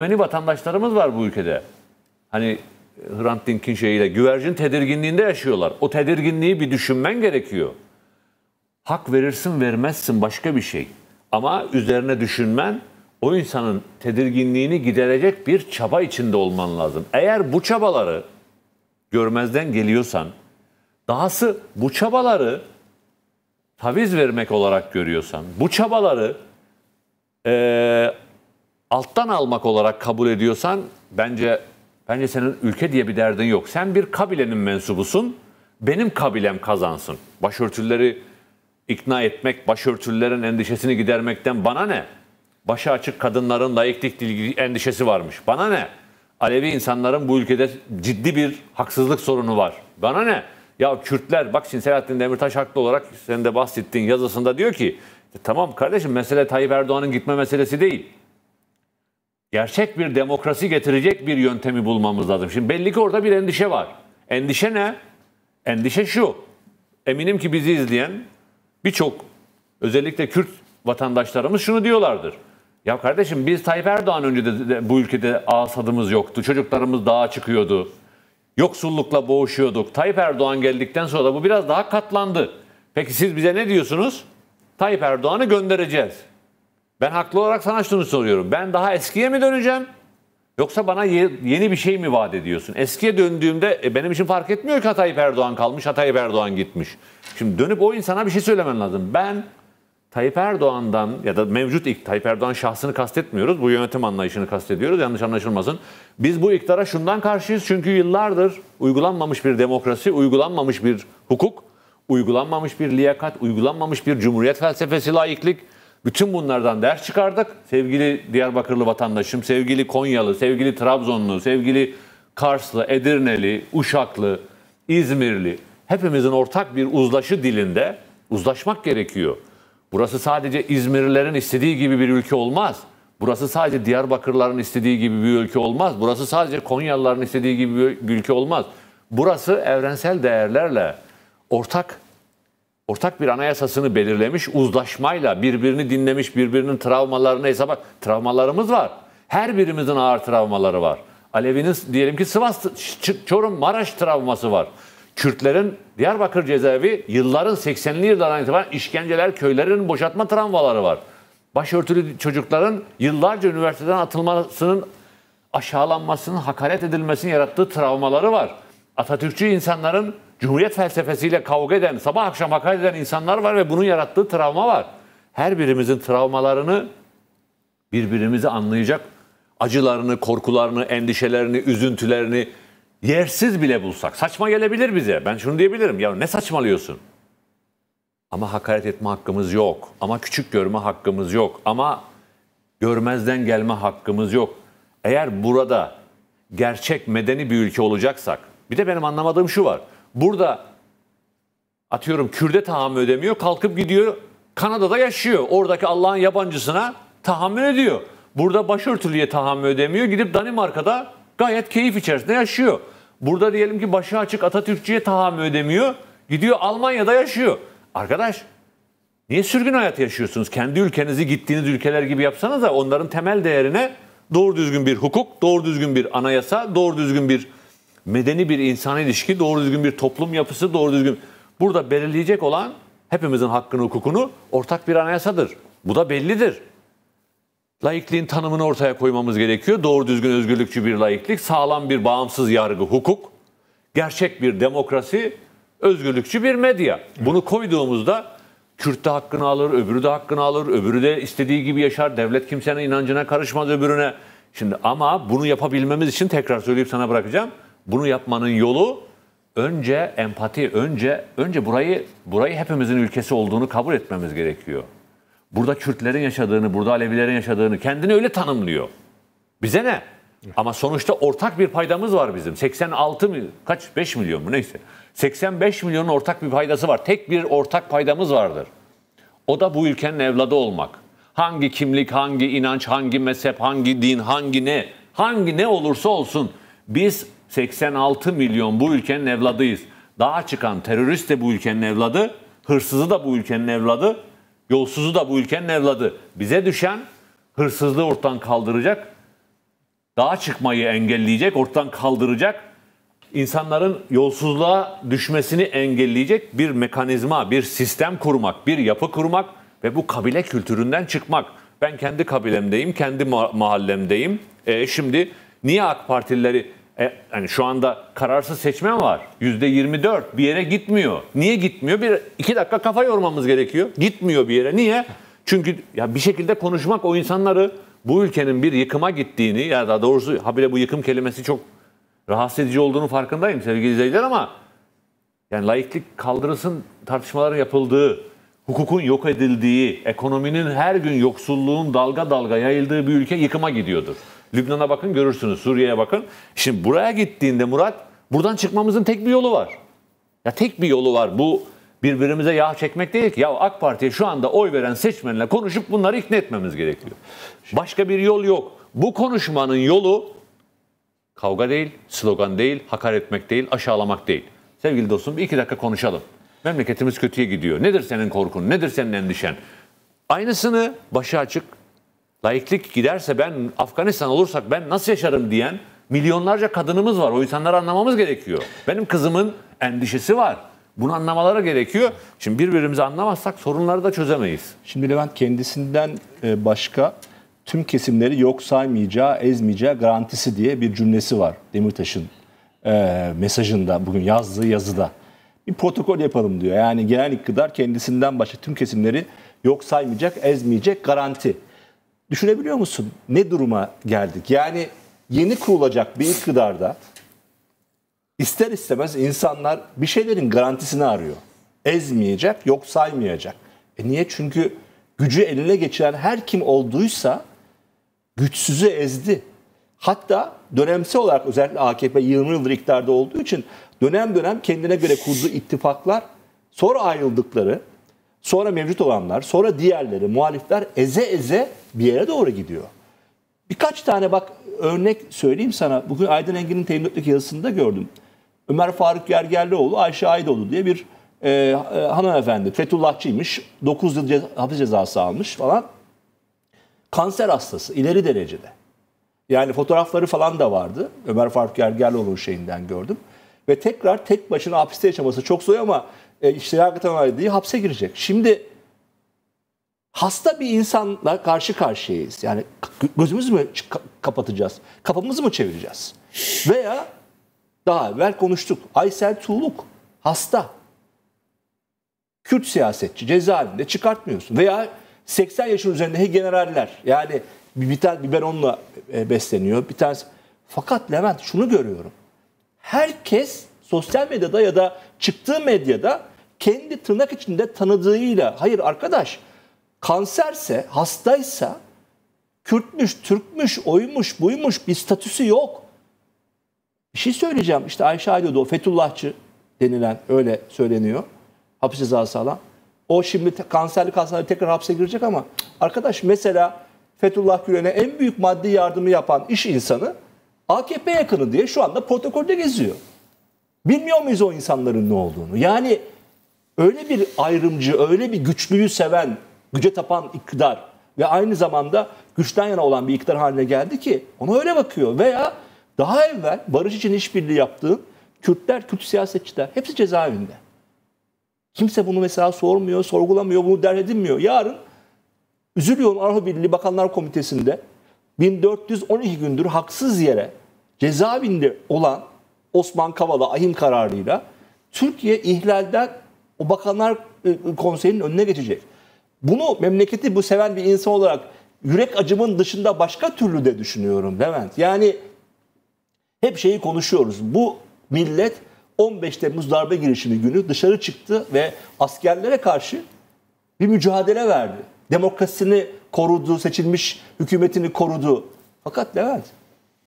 Ermeni hani vatandaşlarımız var bu ülkede. Hani Hrant Dink'in şeyiyle güvercin tedirginliğinde yaşıyorlar. O tedirginliği bir düşünmen gerekiyor. Hak verirsin vermezsin başka bir şey. Ama üzerine düşünmen o insanın tedirginliğini giderecek bir çaba içinde olman lazım. Eğer bu çabaları görmezden geliyorsan, dahası bu çabaları taviz vermek olarak görüyorsan, bu çabaları e, alttan almak olarak kabul ediyorsan bence bence senin ülke diye bir derdin yok. Sen bir kabilenin mensubusun. Benim kabilem kazansın. Başörtüleri ikna etmek, başörtülülerin endişesini gidermekten bana ne? Başı açık kadınların layıklık endişesi varmış. Bana ne? Alevi insanların bu ülkede ciddi bir haksızlık sorunu var. Bana ne? Ya Kürtler, bak şimdi Selahattin Demirtaş haklı olarak senin de bahsettiğin yazısında diyor ki, e tamam kardeşim mesele Tayyip Erdoğan'ın gitme meselesi değil gerçek bir demokrasi getirecek bir yöntemi bulmamız lazım. Şimdi belli ki orada bir endişe var. Endişe ne? Endişe şu. Eminim ki bizi izleyen birçok özellikle Kürt vatandaşlarımız şunu diyorlardır. Ya kardeşim biz Tayyip Erdoğan önce de, de bu ülkede asadımız yoktu. Çocuklarımız dağa çıkıyordu. Yoksullukla boğuşuyorduk. Tayyip Erdoğan geldikten sonra da bu biraz daha katlandı. Peki siz bize ne diyorsunuz? Tayyip Erdoğan'ı göndereceğiz. Ben haklı olarak sana şunu soruyorum. Ben daha eskiye mi döneceğim? Yoksa bana ye, yeni bir şey mi vaat ediyorsun? Eskiye döndüğümde e, benim için fark etmiyor ki Tayyip Erdoğan kalmış, Hatay Erdoğan gitmiş. Şimdi dönüp o insana bir şey söylemen lazım. Ben Tayyip Erdoğan'dan ya da mevcut ilk Tayyip Erdoğan şahsını kastetmiyoruz. Bu yönetim anlayışını kastediyoruz. Yanlış anlaşılmasın. Biz bu iktidara şundan karşıyız. Çünkü yıllardır uygulanmamış bir demokrasi, uygulanmamış bir hukuk, uygulanmamış bir liyakat, uygulanmamış bir cumhuriyet felsefesi, laiklik bütün bunlardan ders çıkardık. Sevgili Diyarbakırlı vatandaşım, sevgili Konyalı, sevgili Trabzonlu, sevgili Karslı, Edirneli, Uşaklı, İzmirli hepimizin ortak bir uzlaşı dilinde uzlaşmak gerekiyor. Burası sadece İzmirlilerin istediği gibi bir ülke olmaz. Burası sadece Diyarbakırlıların istediği gibi bir ülke olmaz. Burası sadece Konyalıların istediği gibi bir ülke olmaz. Burası evrensel değerlerle ortak ortak bir anayasasını belirlemiş, uzlaşmayla birbirini dinlemiş, birbirinin travmalarını hesaba... Travmalarımız var. Her birimizin ağır travmaları var. Alevi'nin diyelim ki Sivas, Çorum, Maraş travması var. Kürtlerin Diyarbakır cezaevi yılların 80'li yıllardan itibaren işkenceler, köylerin boşaltma travmaları var. Başörtülü çocukların yıllarca üniversiteden atılmasının aşağılanmasının, hakaret edilmesinin yarattığı travmaları var. Atatürkçü insanların Cumhuriyet felsefesiyle kavga eden, sabah akşam hakaret eden insanlar var ve bunun yarattığı travma var. Her birimizin travmalarını birbirimizi anlayacak, acılarını, korkularını, endişelerini, üzüntülerini yersiz bile bulsak. Saçma gelebilir bize. Ben şunu diyebilirim. Ya ne saçmalıyorsun? Ama hakaret etme hakkımız yok. Ama küçük görme hakkımız yok. Ama görmezden gelme hakkımız yok. Eğer burada gerçek medeni bir ülke olacaksak, bir de benim anlamadığım şu var. Burada atıyorum Kürde tahammül ödemiyor. Kalkıp gidiyor Kanada'da yaşıyor. Oradaki Allah'ın yabancısına tahammül ediyor. Burada başörtülüye tahammül ödemiyor. Gidip Danimarka'da gayet keyif içerisinde yaşıyor. Burada diyelim ki başı açık Atatürkçüye tahammül ödemiyor. Gidiyor Almanya'da yaşıyor. Arkadaş niye sürgün hayat yaşıyorsunuz? Kendi ülkenizi gittiğiniz ülkeler gibi yapsanız da onların temel değerine doğru düzgün bir hukuk, doğru düzgün bir anayasa, doğru düzgün bir medeni bir insana ilişki, doğru düzgün bir toplum yapısı, doğru düzgün. Burada belirleyecek olan hepimizin hakkını, hukukunu ortak bir anayasadır. Bu da bellidir. Laikliğin tanımını ortaya koymamız gerekiyor. Doğru düzgün özgürlükçü bir laiklik, sağlam bir bağımsız yargı, hukuk, gerçek bir demokrasi, özgürlükçü bir medya. Bunu koyduğumuzda Kürt de hakkını alır, öbürü de hakkını alır, öbürü de istediği gibi yaşar. Devlet kimsenin inancına karışmaz öbürüne. Şimdi ama bunu yapabilmemiz için tekrar söyleyip sana bırakacağım. Bunu yapmanın yolu önce empati, önce önce burayı burayı hepimizin ülkesi olduğunu kabul etmemiz gerekiyor. Burada Kürtlerin yaşadığını, burada Alevilerin yaşadığını kendini öyle tanımlıyor. Bize ne? Ama sonuçta ortak bir paydamız var bizim. 86 mi kaç 5 milyon mu neyse. 85 milyonun ortak bir paydası var. Tek bir ortak paydamız vardır. O da bu ülkenin evladı olmak. Hangi kimlik, hangi inanç, hangi mezhep, hangi din, hangi ne, hangi ne olursa olsun biz 86 milyon bu ülkenin evladıyız. Daha çıkan terörist de bu ülkenin evladı, hırsızı da bu ülkenin evladı, yolsuzu da bu ülkenin evladı. Bize düşen hırsızlığı ortadan kaldıracak, daha çıkmayı engelleyecek, ortadan kaldıracak, insanların yolsuzluğa düşmesini engelleyecek bir mekanizma, bir sistem kurmak, bir yapı kurmak ve bu kabile kültüründen çıkmak. Ben kendi kabilemdeyim, kendi mahallemdeyim. E şimdi niye AK Partilileri e, hani şu anda kararsız seçmen var. Yüzde 24 bir yere gitmiyor. Niye gitmiyor? Bir iki dakika kafa yormamız gerekiyor. Gitmiyor bir yere. Niye? Çünkü ya bir şekilde konuşmak o insanları bu ülkenin bir yıkıma gittiğini ya daha doğrusu habire bu yıkım kelimesi çok rahatsız edici olduğunu farkındayım sevgili izleyiciler ama yani laiklik kaldırılsın tartışmalar yapıldığı, hukukun yok edildiği, ekonominin her gün yoksulluğun dalga dalga yayıldığı bir ülke yıkıma gidiyordur. Lübnan'a bakın görürsünüz, Suriye'ye bakın. Şimdi buraya gittiğinde Murat, buradan çıkmamızın tek bir yolu var. Ya tek bir yolu var. Bu birbirimize yağ çekmek değil ki. Ya AK Parti'ye şu anda oy veren seçmenle konuşup bunları ikna etmemiz gerekiyor. Başka bir yol yok. Bu konuşmanın yolu kavga değil, slogan değil, hakaret etmek değil, aşağılamak değil. Sevgili dostum bir iki dakika konuşalım. Memleketimiz kötüye gidiyor. Nedir senin korkun? Nedir senin endişen? Aynısını başa açık laiklik giderse ben Afganistan olursak ben nasıl yaşarım diyen milyonlarca kadınımız var. O insanları anlamamız gerekiyor. Benim kızımın endişesi var. Bunu anlamaları gerekiyor. Şimdi birbirimizi anlamazsak sorunları da çözemeyiz. Şimdi Levent kendisinden e, başka tüm kesimleri yok saymayacağı, ezmeyeceği garantisi diye bir cümlesi var Demirtaş'ın e, mesajında, bugün yazdığı yazıda. Bir protokol yapalım diyor. Yani genel iktidar kendisinden başka tüm kesimleri yok saymayacak, ezmeyecek garanti. Düşünebiliyor musun ne duruma geldik? Yani yeni kurulacak bir iktidarda ister istemez insanlar bir şeylerin garantisini arıyor. Ezmeyecek, yok saymayacak. E niye? Çünkü gücü eline geçiren her kim olduysa güçsüzü ezdi. Hatta dönemsel olarak özellikle AKP 20 yıldır iktidarda olduğu için dönem dönem kendine göre kurduğu ittifaklar sonra ayrıldıkları sonra mevcut olanlar, sonra diğerleri, muhalifler eze eze bir yere doğru gidiyor. Birkaç tane bak örnek söyleyeyim sana. Bugün Aydın Engin'in teminatlık yazısında gördüm. Ömer Faruk Yergerlioğlu, Ayşe Aydoğlu diye bir e, e, hanımefendi. Fethullahçıymış. 9 yıl cez- hapis cezası almış falan. Kanser hastası ileri derecede. Yani fotoğrafları falan da vardı. Ömer Faruk Yergerlioğlu'nun şeyinden gördüm. Ve tekrar tek başına hapiste yaşaması çok zor ama e, iştirak eden hapse girecek. Şimdi hasta bir insanla karşı karşıyayız. Yani gözümüzü mü kapatacağız? Kapımızı mı çevireceğiz? Veya daha evvel konuştuk. Aysel Tuğluk hasta. Kürt siyasetçi cezaevinde çıkartmıyorsun. Veya 80 yaşın üzerindeki generaller. Yani bir, bir tane biberonla e, besleniyor. Bir tanesi. Fakat Levent şunu görüyorum. Herkes sosyal medyada ya da çıktığı medyada kendi tırnak içinde tanıdığıyla hayır arkadaş kanserse, hastaysa Kürtmüş, Türkmüş, oymuş, buymuş bir statüsü yok. Bir şey söyleyeceğim. İşte Ayşe Aydoğdu o Fethullahçı denilen öyle söyleniyor. Hapis cezası alan. O şimdi kanserli kanserli tekrar hapse girecek ama arkadaş mesela Fethullah Gülen'e en büyük maddi yardımı yapan iş insanı AKP yakını diye şu anda protokolde geziyor. Bilmiyor muyuz o insanların ne olduğunu? Yani öyle bir ayrımcı, öyle bir güçlüyü seven, güce tapan iktidar ve aynı zamanda güçten yana olan bir iktidar haline geldi ki ona öyle bakıyor. Veya daha evvel barış için işbirliği yaptığın Kürtler, Kürt siyasetçiler hepsi cezaevinde. Kimse bunu mesela sormuyor, sorgulamıyor, bunu dert edinmiyor. Yarın üzülüyorum Arho Birliği Bakanlar Komitesi'nde 1412 gündür haksız yere cezaevinde olan Osman Kavala ahim kararıyla Türkiye ihlalden o bakanlar e, konseyinin önüne geçecek. Bunu memleketi bu seven bir insan olarak yürek acımın dışında başka türlü de düşünüyorum Levent. Yani hep şeyi konuşuyoruz. Bu millet 15 Temmuz darbe girişimi günü dışarı çıktı ve askerlere karşı bir mücadele verdi. Demokrasisini korudu, seçilmiş hükümetini korudu. Fakat Levent